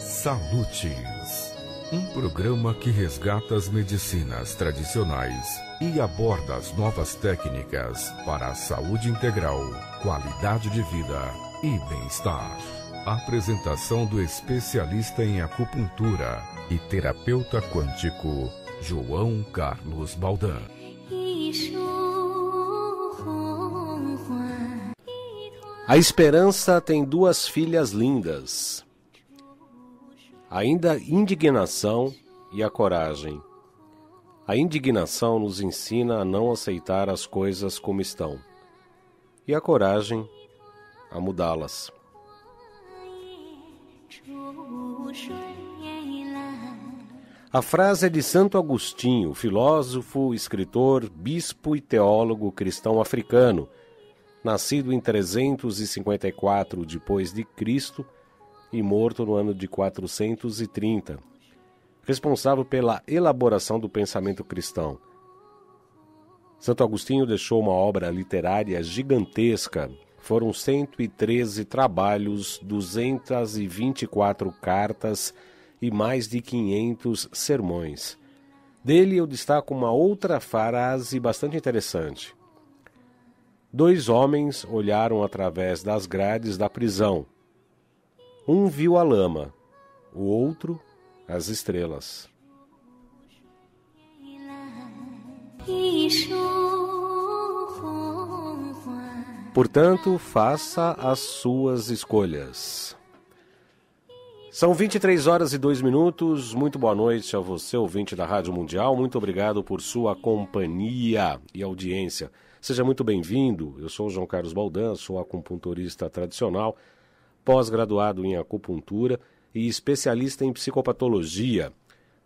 Salutes, um programa que resgata as medicinas tradicionais e aborda as novas técnicas para a saúde integral, qualidade de vida e bem-estar. Apresentação do especialista em acupuntura e terapeuta quântico, João Carlos Baldan. A esperança tem duas filhas lindas: ainda indignação e a coragem. A indignação nos ensina a não aceitar as coisas como estão, e a coragem a mudá-las. A frase é de Santo Agostinho, filósofo, escritor, bispo e teólogo cristão africano nascido em 354 depois de Cristo e morto no ano de 430, responsável pela elaboração do pensamento cristão. Santo Agostinho deixou uma obra literária gigantesca. Foram 113 trabalhos, 224 cartas e mais de 500 sermões. Dele eu destaco uma outra frase bastante interessante. Dois homens olharam através das grades da prisão. Um viu a lama, o outro as estrelas. Portanto, faça as suas escolhas. São 23 horas e 2 minutos. Muito boa noite a você, ouvinte da Rádio Mundial. Muito obrigado por sua companhia e audiência. Seja muito bem-vindo. Eu sou João Carlos Baldan, sou acupunturista tradicional, pós-graduado em acupuntura e especialista em psicopatologia.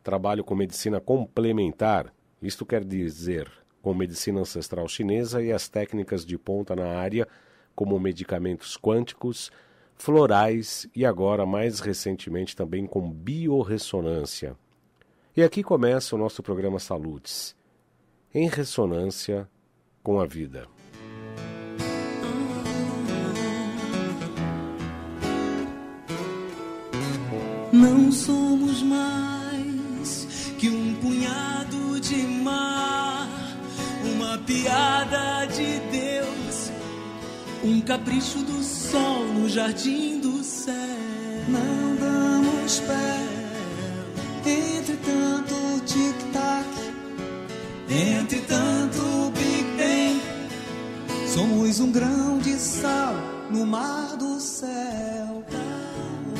Trabalho com medicina complementar, isto quer dizer, com medicina ancestral chinesa e as técnicas de ponta na área, como medicamentos quânticos, florais e agora, mais recentemente, também com biorressonância. E aqui começa o nosso programa Saludes. Em ressonância com a vida. Não somos mais que um punhado de mar, uma piada de Deus, um capricho do sol no jardim do céu. Não damos pé entre tanto tic-tac, entre tanto Pois um grão de sal no mar do céu. Tá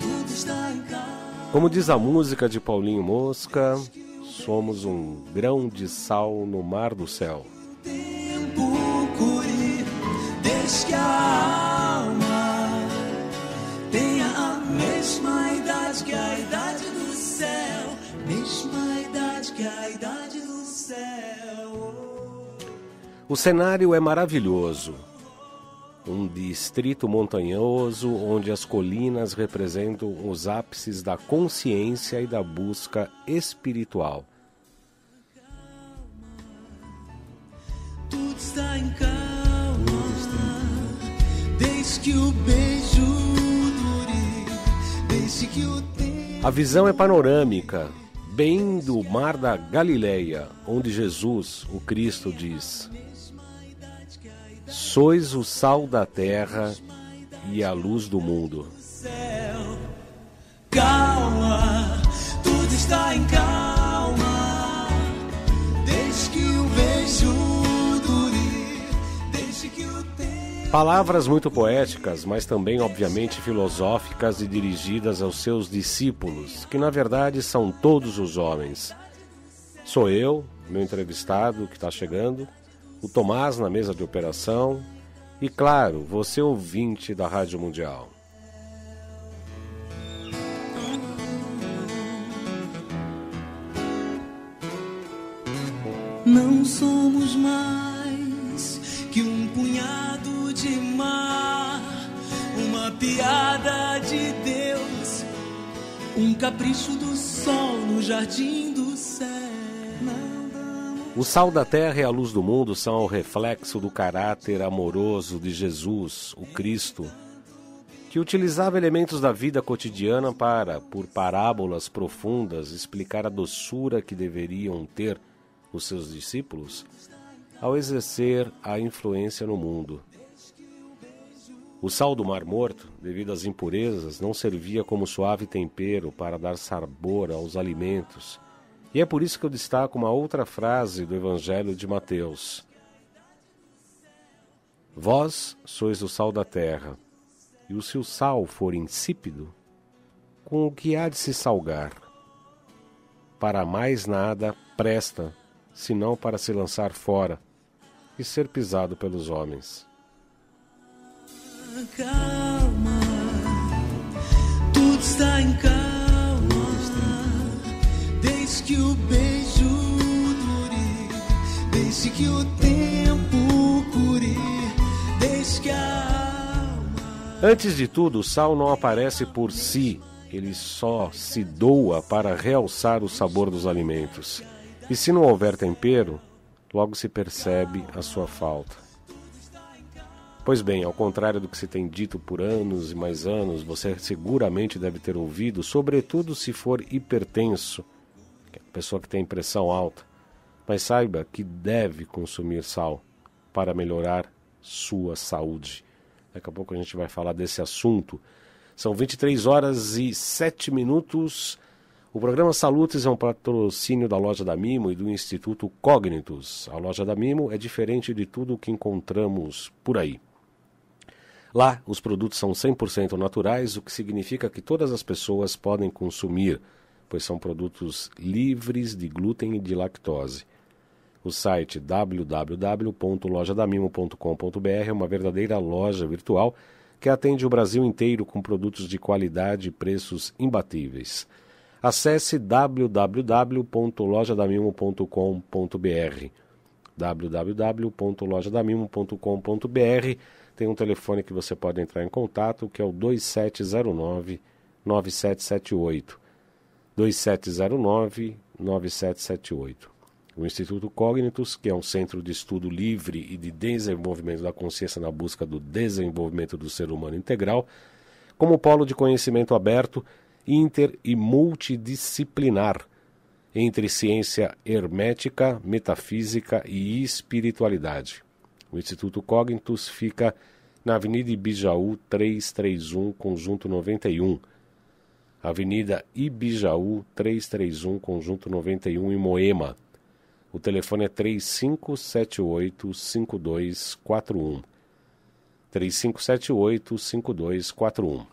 Tudo está em Como diz a música de Paulinho Mosca, somos um grão de sal no mar do céu. Tempo curir, desde que a alma tenha a mesma idade que a idade do céu, mesma idade que a idade do céu. O cenário é maravilhoso. Um distrito montanhoso onde as colinas representam os ápices da consciência e da busca espiritual. Tudo está em calma, desde que o beijo dure, desde que o A visão é panorâmica, bem do mar da Galileia, onde Jesus, o Cristo, diz: Sois o sal da terra e a luz do mundo. Calma, tudo está em calma. Desde que o beijo dure, desde que o tempo... Palavras muito poéticas, mas também obviamente filosóficas e dirigidas aos seus discípulos, que na verdade são todos os homens. Sou eu, meu entrevistado que está chegando, o Tomás na mesa de operação e, claro, você ouvinte da Rádio Mundial. Não somos mais que um punhado de mar, uma piada de Deus, um capricho do sol no jardim do céu. O sal da terra e a luz do mundo são o reflexo do caráter amoroso de Jesus, o Cristo, que utilizava elementos da vida cotidiana para, por parábolas profundas, explicar a doçura que deveriam ter os seus discípulos ao exercer a influência no mundo. O sal do Mar Morto, devido às impurezas, não servia como suave tempero para dar sabor aos alimentos e é por isso que eu destaco uma outra frase do Evangelho de Mateus: Vós sois o sal da terra, e se o sal for insípido, com o que há de se salgar? Para mais nada presta, senão para se lançar fora e ser pisado pelos homens. Calma, tudo está em calma que o beijo dure, desde que o tempo cure, desde que a alma... Antes de tudo, o sal não aparece por si, ele só se doa para realçar o sabor dos alimentos. E se não houver tempero, logo se percebe a sua falta. Pois bem, ao contrário do que se tem dito por anos e mais anos, você seguramente deve ter ouvido, sobretudo se for hipertenso, pessoa que tem pressão alta, mas saiba que deve consumir sal para melhorar sua saúde. Daqui a pouco a gente vai falar desse assunto. São 23 horas e 7 minutos. O programa Salutes é um patrocínio da loja da Mimo e do Instituto Cognitus. A loja da Mimo é diferente de tudo o que encontramos por aí. Lá, os produtos são 100% naturais, o que significa que todas as pessoas podem consumir pois são produtos livres de glúten e de lactose. O site www.lojadamimo.com.br é uma verdadeira loja virtual que atende o Brasil inteiro com produtos de qualidade e preços imbatíveis. Acesse www.lojadamimo.com.br www.lojadamimo.com.br tem um telefone que você pode entrar em contato que é o 2709 9778 2709-9778. O Instituto Cognitus, que é um centro de estudo livre e de desenvolvimento da consciência na busca do desenvolvimento do ser humano integral, como polo de conhecimento aberto, inter e multidisciplinar entre ciência hermética, metafísica e espiritualidade. O Instituto Cognitus fica na Avenida Ibijaú 331, Conjunto 91 Avenida Ibijaú 331, Conjunto 91, em Moema. O telefone é 3578-5241. 3578-5241.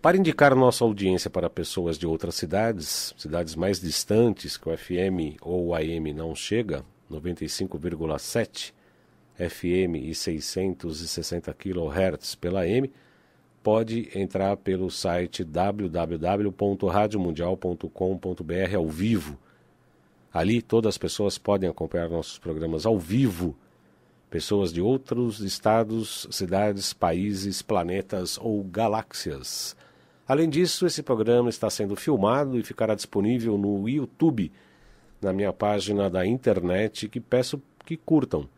Para indicar nossa audiência para pessoas de outras cidades, cidades mais distantes que o FM ou o AM não chega, 95,7 FM e 660 kHz pela AM, pode entrar pelo site www.radiomundial.com.br ao vivo. Ali todas as pessoas podem acompanhar nossos programas ao vivo. Pessoas de outros estados, cidades, países, planetas ou galáxias. Além disso, esse programa está sendo filmado e ficará disponível no YouTube, na minha página da internet, que peço que curtam.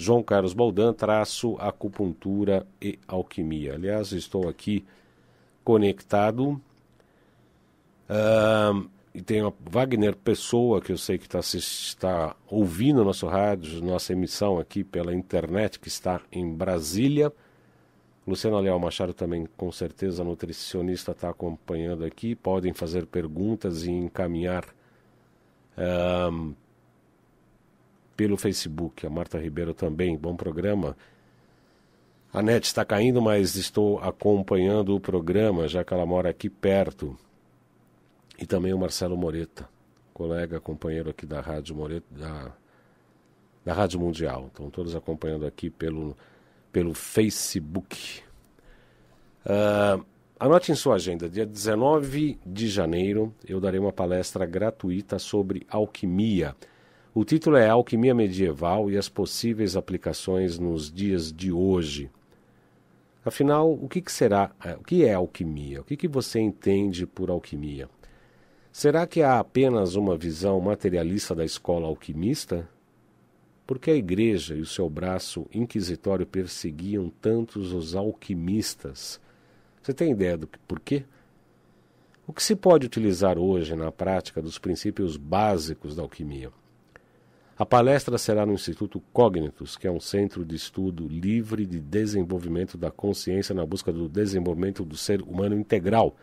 João Carlos Baldan, traço acupuntura e alquimia. Aliás, estou aqui conectado. Uh, e tem a Wagner Pessoa, que eu sei que tá está ouvindo nosso rádio, nossa emissão aqui pela internet, que está em Brasília. Luciana Leal Machado também, com certeza, nutricionista, está acompanhando aqui. Podem fazer perguntas e encaminhar uh, pelo Facebook. A Marta Ribeiro também, bom programa. A net está caindo, mas estou acompanhando o programa, já que ela mora aqui perto. E também o Marcelo Moreta, colega, companheiro aqui da Rádio Moreta, da, da Rádio Mundial. Estão todos acompanhando aqui pelo, pelo Facebook. Uh, anote em sua agenda, dia 19 de janeiro, eu darei uma palestra gratuita sobre alquimia o título é Alquimia Medieval e as possíveis aplicações nos dias de hoje. Afinal, o que, que será, eh, o que é alquimia? O que, que você entende por alquimia? Será que há apenas uma visão materialista da escola alquimista? Porque a igreja e o seu braço inquisitório perseguiam tantos os alquimistas. Você tem ideia do que, por quê? O que se pode utilizar hoje na prática dos princípios básicos da alquimia? A palestra será no Instituto Cognitus, que é um centro de estudo livre de desenvolvimento da consciência na busca do desenvolvimento do ser humano integral,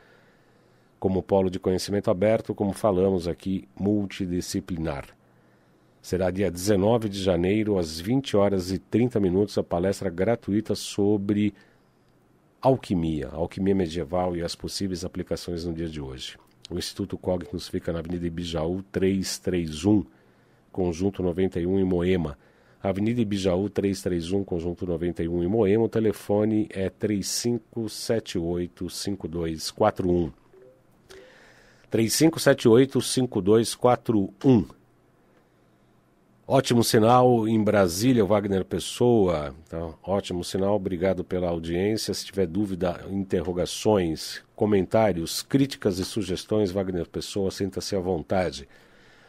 como polo de conhecimento aberto, como falamos aqui, multidisciplinar. Será dia 19 de janeiro, às 20 horas e 30 minutos, a palestra gratuita sobre alquimia, alquimia medieval e as possíveis aplicações no dia de hoje. O Instituto Cognitus fica na Avenida Ibijaú 331 Conjunto 91 em Moema. Avenida Ibijaú 331, Conjunto 91 em Moema. O telefone é 35785241. 35785241. Ótimo sinal em Brasília, Wagner Pessoa. Então, ótimo sinal, obrigado pela audiência. Se tiver dúvida, interrogações, comentários, críticas e sugestões, Wagner Pessoa, sinta-se à vontade.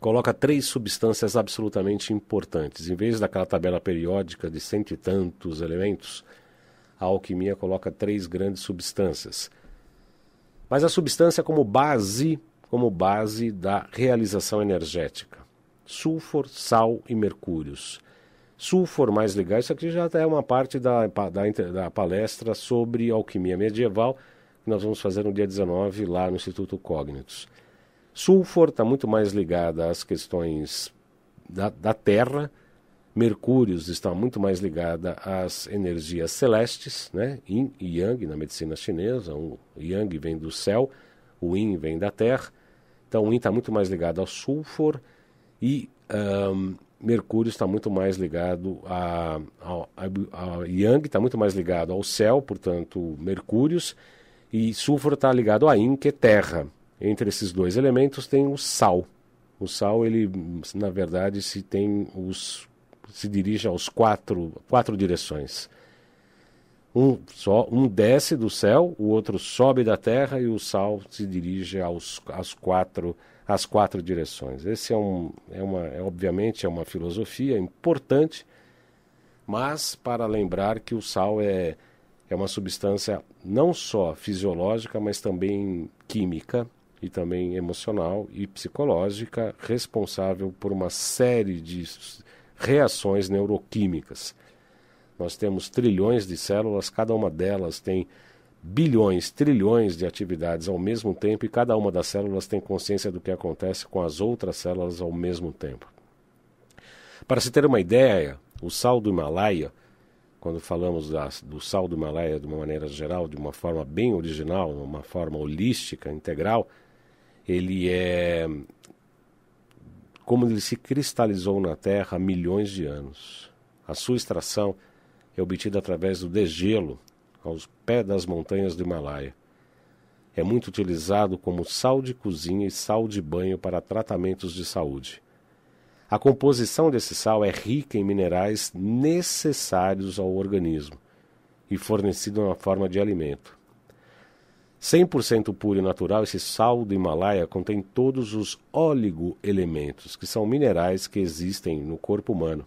coloca três substâncias absolutamente importantes. Em vez daquela tabela periódica de cento e tantos elementos, a alquimia coloca três grandes substâncias. Mas a substância como base, como base da realização energética. Sulfur, sal e mercúrios. Sulfur mais legal, isso aqui já é uma parte da, da, da palestra sobre alquimia medieval que nós vamos fazer no dia 19 lá no Instituto Cognitos. Sulfur está muito mais ligada às questões da, da Terra, Mercúrios está muito mais ligada às energias celestes, né? Yin e Yang na medicina chinesa, o Yang vem do céu, o Yin vem da terra. Então o Yin está muito mais ligado ao sulfur e um, Mercúrio está muito mais ligado a, a, a, a Yang está muito mais ligado ao céu, portanto Mercúrios e sulfur está ligado a Yin que é terra. Entre esses dois elementos tem o sal. O sal, ele, na verdade, se tem os se dirige aos quatro, quatro direções. Um, só, um desce do céu, o outro sobe da terra e o sal se dirige aos, às, quatro, às quatro direções. Esse é, um, é uma, é, obviamente, é uma filosofia importante, mas para lembrar que o sal é, é uma substância não só fisiológica, mas também química, e também emocional e psicológica, responsável por uma série de reações neuroquímicas. Nós temos trilhões de células, cada uma delas tem bilhões, trilhões de atividades ao mesmo tempo e cada uma das células tem consciência do que acontece com as outras células ao mesmo tempo. Para se ter uma ideia, o sal do Himalaia, quando falamos da, do sal do Himalaia de uma maneira geral, de uma forma bem original, uma forma holística, integral, ele é como ele se cristalizou na Terra há milhões de anos. A sua extração é obtida através do degelo aos pés das montanhas do Himalaia. É muito utilizado como sal de cozinha e sal de banho para tratamentos de saúde. A composição desse sal é rica em minerais necessários ao organismo e fornecido na forma de alimento. 100% puro e natural, esse sal do Himalaia contém todos os oligoelementos, que são minerais que existem no corpo humano.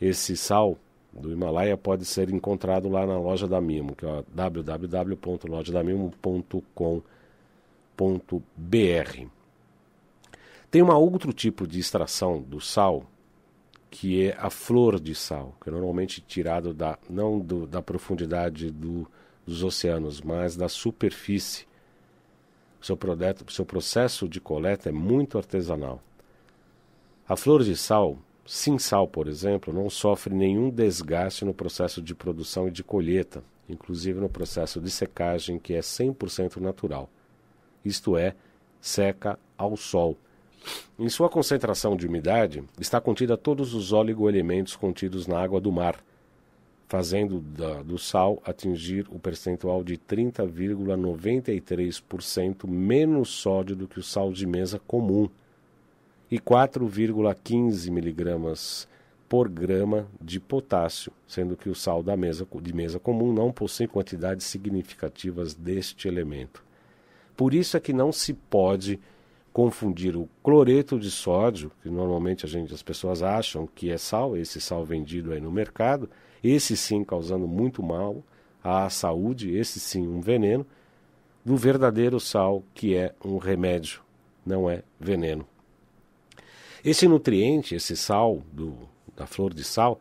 Esse sal do Himalaia pode ser encontrado lá na loja da Mimo, que é www.lojadamimo.com.br. Tem um outro tipo de extração do sal, que é a flor de sal, que é normalmente tirado da, não do, da profundidade do dos oceanos, mas da superfície. O seu, seu processo de coleta é muito artesanal. A flor de sal, sal, por exemplo, não sofre nenhum desgaste no processo de produção e de colheita, inclusive no processo de secagem, que é 100% natural. Isto é, seca ao sol. Em sua concentração de umidade, está contida todos os oligoelementos contidos na água do mar, fazendo da, do sal atingir o percentual de 30,93% menos sódio do que o sal de mesa comum e 4,15 miligramas por grama de potássio, sendo que o sal da mesa, de mesa comum não possui quantidades significativas deste elemento. Por isso é que não se pode confundir o cloreto de sódio, que normalmente a gente, as pessoas acham que é sal, esse sal vendido aí no mercado, esse sim causando muito mal à saúde, esse sim um veneno, do verdadeiro sal, que é um remédio, não é veneno. Esse nutriente, esse sal do, da flor de sal,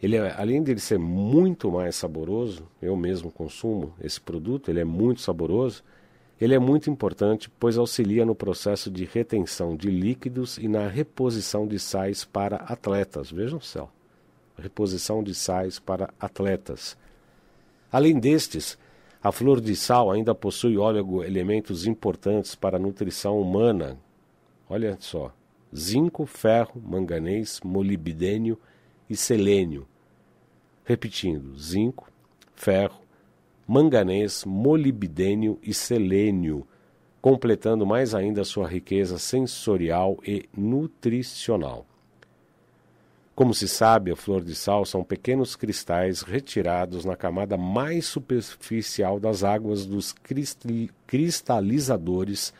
ele é, além de ele ser muito mais saboroso, eu mesmo consumo esse produto, ele é muito saboroso, ele é muito importante, pois auxilia no processo de retenção de líquidos e na reposição de sais para atletas. Vejam o céu reposição de sais para atletas. Além destes, a flor de sal ainda possui óleo elementos importantes para a nutrição humana. Olha só: zinco, ferro, manganês, molibdênio e selênio. Repetindo: zinco, ferro, manganês, molibdênio e selênio, completando mais ainda sua riqueza sensorial e nutricional. Como se sabe, a flor de sal são pequenos cristais retirados na camada mais superficial das águas dos cristalizadores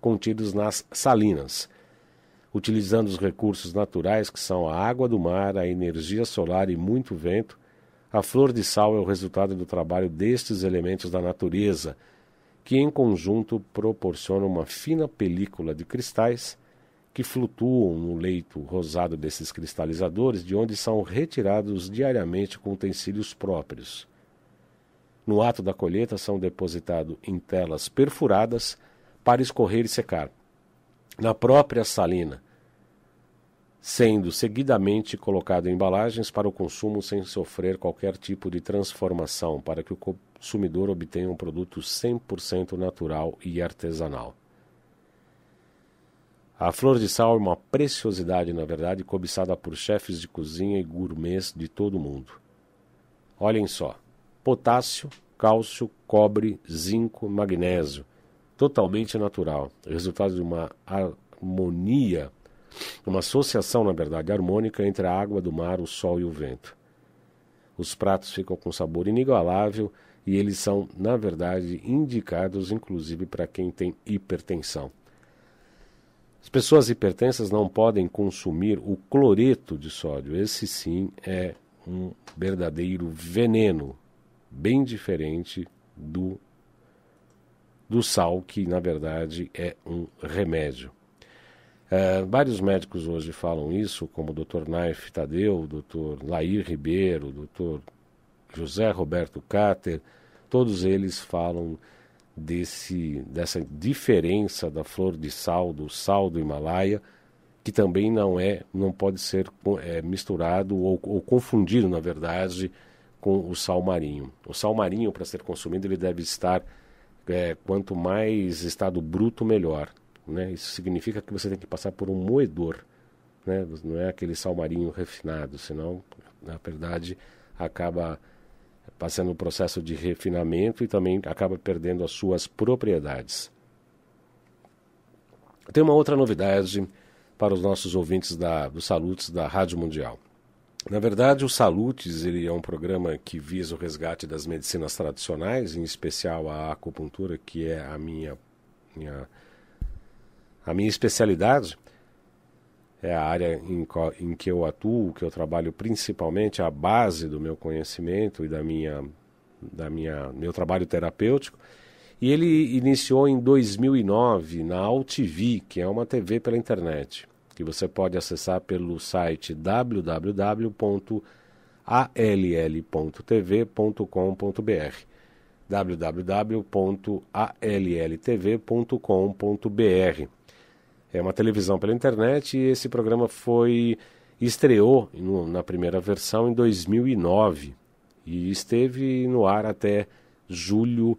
contidos nas salinas, utilizando os recursos naturais que são a água do mar, a energia solar e muito vento. A flor de sal é o resultado do trabalho destes elementos da natureza, que em conjunto proporcionam uma fina película de cristais que flutuam no leito rosado desses cristalizadores, de onde são retirados diariamente com utensílios próprios. No ato da colheita, são depositados em telas perfuradas para escorrer e secar, na própria salina, sendo seguidamente colocado em embalagens para o consumo sem sofrer qualquer tipo de transformação, para que o consumidor obtenha um produto 100% natural e artesanal. A flor de sal é uma preciosidade, na verdade, cobiçada por chefes de cozinha e gourmets de todo o mundo. Olhem só: potássio, cálcio, cobre, zinco, magnésio. Totalmente natural, resultado de uma harmonia, uma associação, na verdade, harmônica entre a água do mar, o sol e o vento. Os pratos ficam com sabor inigualável e eles são, na verdade, indicados inclusive para quem tem hipertensão. As pessoas hipertensas não podem consumir o cloreto de sódio. Esse sim é um verdadeiro veneno, bem diferente do do sal, que na verdade é um remédio. É, vários médicos hoje falam isso, como o Dr. Naif Tadeu, o Dr. Lair Ribeiro, o Dr. José Roberto Cáter, todos eles falam desse, dessa diferença da flor de sal, do sal do Himalaia, que também não é, não pode ser é, misturado ou, ou, confundido, na verdade, com o sal marinho. O sal marinho, para ser consumido, ele deve estar é, quanto mais estado bruto, melhor. Né? Isso significa que você tem que passar por um moedor, né? não é aquele sal marinho refinado, senão, na verdade, acaba passando o processo de refinamento e também acaba perdendo as suas propriedades. Tem uma outra novidade para os nossos ouvintes da, do Salutes da Rádio Mundial. Na verdade, o Salutes ele é um programa que visa o resgate das medicinas tradicionais, em especial a acupuntura, que é a minha, minha a minha especialidade é a área em, em, que eu atuo, que eu trabalho principalmente, a base do meu conhecimento e da minha, da minha meu trabalho terapêutico. E ele iniciou em 2009 na AltV, que é uma TV pela internet, que você pode acessar pelo site www.alltv.com.br www.alltv.com.br é uma televisão pela internet e esse programa foi estreou no, na primeira versão em 2009 e esteve no ar até julho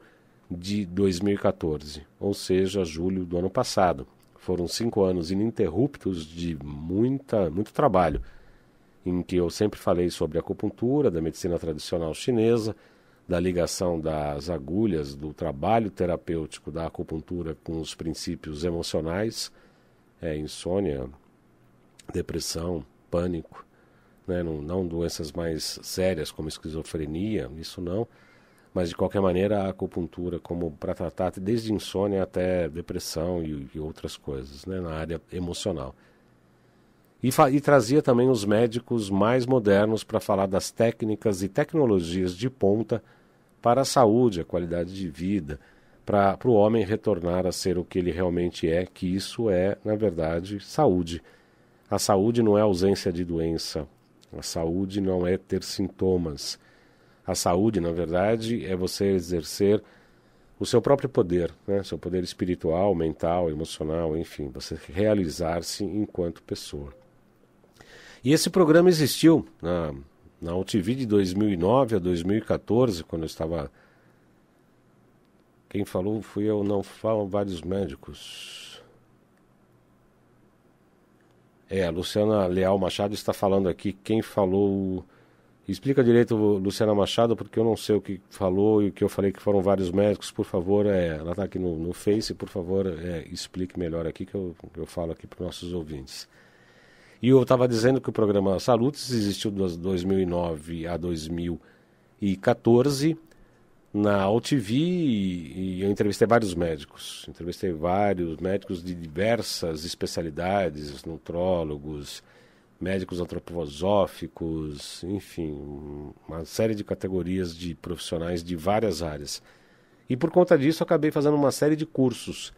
de 2014, ou seja, julho do ano passado. Foram cinco anos ininterruptos de muita, muito trabalho, em que eu sempre falei sobre acupuntura, da medicina tradicional chinesa, da ligação das agulhas, do trabalho terapêutico da acupuntura com os princípios emocionais é, insônia, depressão, pânico, né? não, não doenças mais sérias como esquizofrenia, isso não, mas de qualquer maneira a acupuntura como para tratar desde insônia até depressão e, e outras coisas né? na área emocional. E, e, trazia também os médicos mais modernos para falar das técnicas e tecnologias de ponta para a saúde, a qualidade de vida, para o homem retornar a ser o que ele realmente é, que isso é, na verdade, saúde. A saúde não é ausência de doença. A saúde não é ter sintomas. A saúde, na verdade, é você exercer o seu próprio poder, né? seu poder espiritual, mental, emocional, enfim, você realizar-se enquanto pessoa. E esse programa existiu na, na UTV de 2009 a 2014, quando eu estava quem falou fui eu, não falam vários médicos. É, a Luciana Leal Machado está falando aqui. Quem falou. Explica direito, Luciana Machado, porque eu não sei o que falou e o que eu falei que foram vários médicos. Por favor, é, ela está aqui no, no Face, por favor, é, explique melhor aqui que eu, eu falo aqui para os nossos ouvintes. E eu estava dizendo que o programa Salutes existiu de 2009 a 2014 na AltV e, e eu entrevistei vários médicos. Entrevistei vários médicos de diversas especialidades, nutrólogos, médicos antroposóficos, enfim, uma série de categorias de profissionais de várias áreas. E por conta disso acabei fazendo uma série de cursos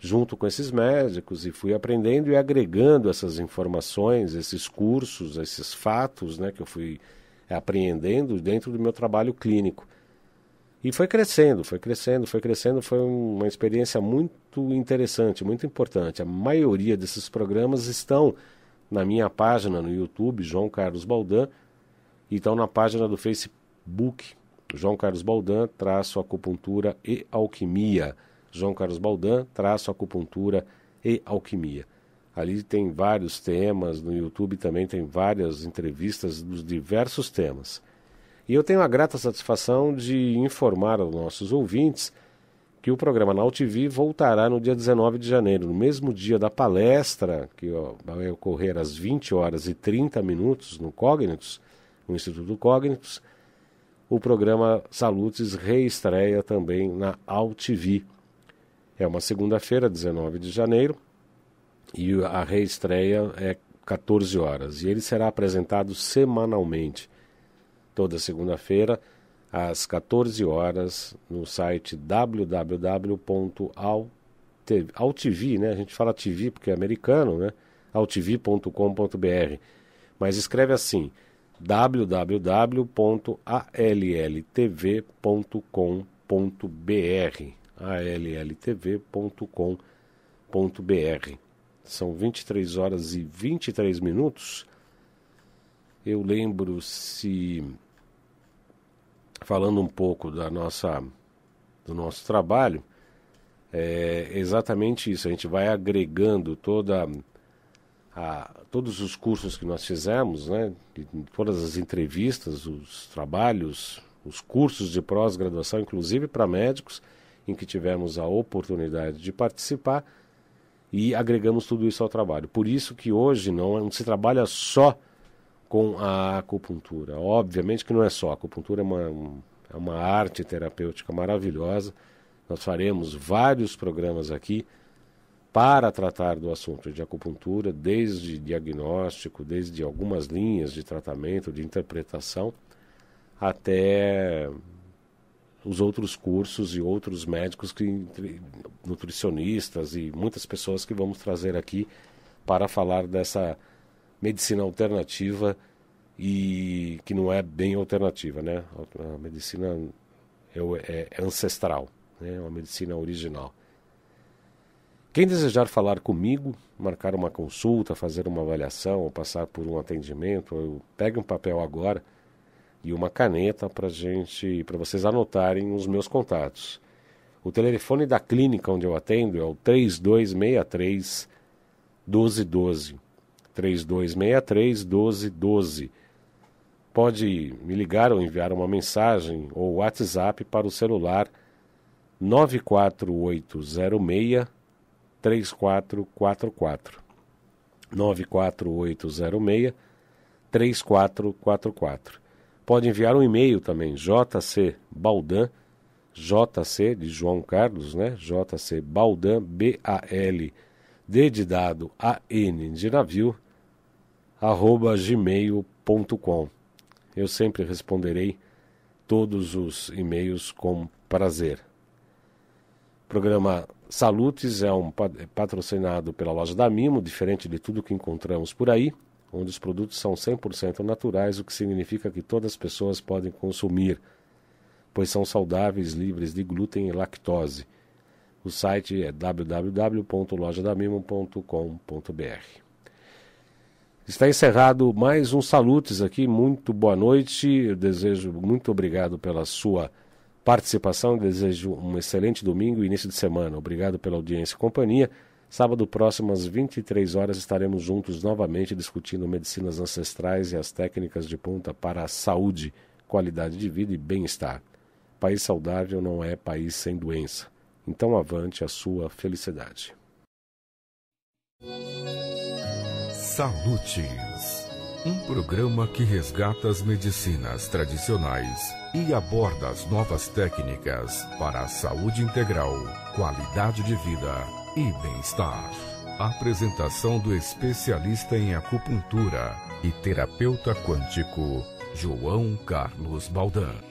junto com esses médicos e fui aprendendo e agregando essas informações, esses cursos, esses fatos, né, que eu fui apreendendo dentro do meu trabalho clínico. E foi crescendo, foi crescendo, foi crescendo. Foi uma experiência muito interessante, muito importante. A maioria desses programas estão na minha página no YouTube, João Carlos Baldan, e estão na página do Facebook, João Carlos Baldan, traço acupuntura e alquimia. João Carlos Baldan, traço acupuntura e alquimia. Ali tem vários temas, no YouTube também tem várias entrevistas dos diversos temas. E eu tenho a grata satisfação de informar aos nossos ouvintes que o programa Now voltará no dia 19 de janeiro, no mesmo dia da palestra, que vai ocorrer às 20 horas e 30 minutos no Cognitus, no Instituto Cognitus. O programa Salutes reestreia também na AlTV. É uma segunda-feira, 19 de janeiro, e a reestreia é 14 horas. E ele será apresentado semanalmente toda segunda-feira, às 14 horas, no site www.altv, né? A gente fala TV porque é americano, né? altv.com.br. Mas escreve assim: www.alltv.com.br. alltv.com.br. São 23 horas e 23 minutos. Eu lembro se falando um pouco da nossa, do nosso trabalho, é exatamente isso. A gente vai agregando toda a, todos os cursos que nós fizemos, né? todas as entrevistas, os trabalhos, os cursos de pós-graduação, inclusive para médicos, em que tivemos a oportunidade de participar e agregamos tudo isso ao trabalho. Por isso que hoje não, não se trabalha só com a acupuntura. Obviamente que não é só, a acupuntura é uma, é uma arte terapêutica maravilhosa. Nós faremos vários programas aqui para tratar do assunto de acupuntura, desde diagnóstico, desde algumas linhas de tratamento, de interpretação, até os outros cursos e outros médicos que nutricionistas e muitas pessoas que vamos trazer aqui para falar dessa medicina alternativa e que não é bem alternativa, né? A medicina é, é, é ancestral, né? É uma medicina original. Quem desejar falar comigo, marcar uma consulta, fazer uma avaliação ou passar por um atendimento, eu pegue um papel agora e uma caneta para gente, para vocês anotarem os meus contatos. O telefone da clínica onde eu atendo é o 3263 1212. 3263 1212. Pode me ligar ou enviar uma mensagem ou WhatsApp para o celular 94806 3444. 94806 3444. Pode enviar um e-mail também, JC Baldan. jc de João Carlos, né? Baldan, B-A-L, D de dado, A-N de navio, gmail.com. Eu sempre responderei todos os e-mails com prazer. O programa Salutes é um patrocinado pela loja da Mimo, diferente de tudo que encontramos por aí, onde os produtos são 100% naturais, o que significa que todas as pessoas podem consumir, pois são saudáveis, livres de glúten e lactose. O site é www.lojadamimo.com.br. Está encerrado mais um Salutes aqui. Muito boa noite. Eu desejo muito obrigado pela sua participação. Desejo um excelente domingo e início de semana. Obrigado pela audiência e companhia. Sábado próximo, às 23 horas, estaremos juntos novamente discutindo medicinas ancestrais e as técnicas de ponta para a saúde, qualidade de vida e bem-estar. País saudável não é país sem doença. Então, avante a sua felicidade. Salutes, um programa que resgata as medicinas tradicionais e aborda as novas técnicas para a saúde integral, qualidade de vida e bem-estar. Apresentação do especialista em acupuntura e terapeuta quântico, João Carlos Baldan.